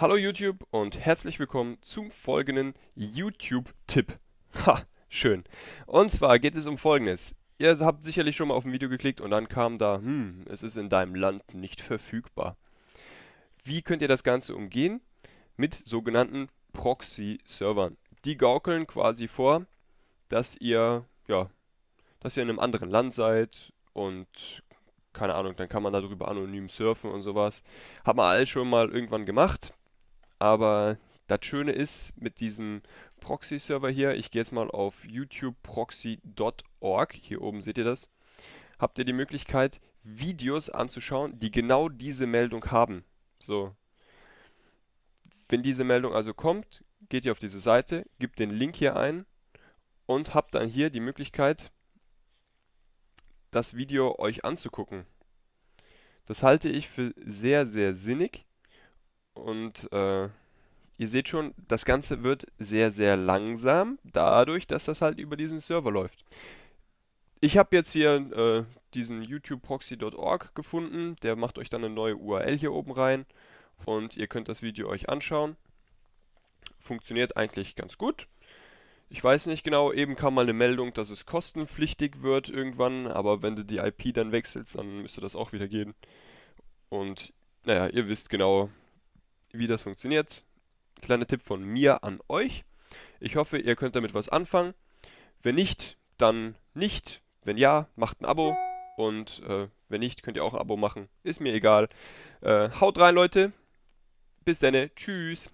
Hallo YouTube und herzlich willkommen zum folgenden YouTube-Tipp. Ha, schön. Und zwar geht es um folgendes. Ihr habt sicherlich schon mal auf ein Video geklickt und dann kam da, hm, es ist in deinem Land nicht verfügbar. Wie könnt ihr das Ganze umgehen? Mit sogenannten Proxy-Servern. Die gaukeln quasi vor, dass ihr, ja, dass ihr in einem anderen Land seid und keine Ahnung, dann kann man darüber anonym surfen und sowas. Hat man alles schon mal irgendwann gemacht aber das Schöne ist mit diesem Proxy-Server hier, ich gehe jetzt mal auf youtubeproxy.org, hier oben seht ihr das, habt ihr die Möglichkeit, Videos anzuschauen, die genau diese Meldung haben. So. Wenn diese Meldung also kommt, geht ihr auf diese Seite, gebt den Link hier ein und habt dann hier die Möglichkeit, das Video euch anzugucken. Das halte ich für sehr, sehr sinnig, und äh, ihr seht schon, das Ganze wird sehr, sehr langsam, dadurch, dass das halt über diesen Server läuft. Ich habe jetzt hier äh, diesen youtubeproxy.org gefunden, der macht euch dann eine neue URL hier oben rein und ihr könnt das Video euch anschauen. Funktioniert eigentlich ganz gut. Ich weiß nicht genau, eben kam mal eine Meldung, dass es kostenpflichtig wird irgendwann, aber wenn du die IP dann wechselst, dann müsste das auch wieder gehen. Und naja, ihr wisst genau, wie das funktioniert. Kleiner Tipp von mir an euch. Ich hoffe, ihr könnt damit was anfangen. Wenn nicht, dann nicht. Wenn ja, macht ein Abo. Und äh, wenn nicht, könnt ihr auch ein Abo machen. Ist mir egal. Äh, haut rein, Leute. Bis dann. Tschüss.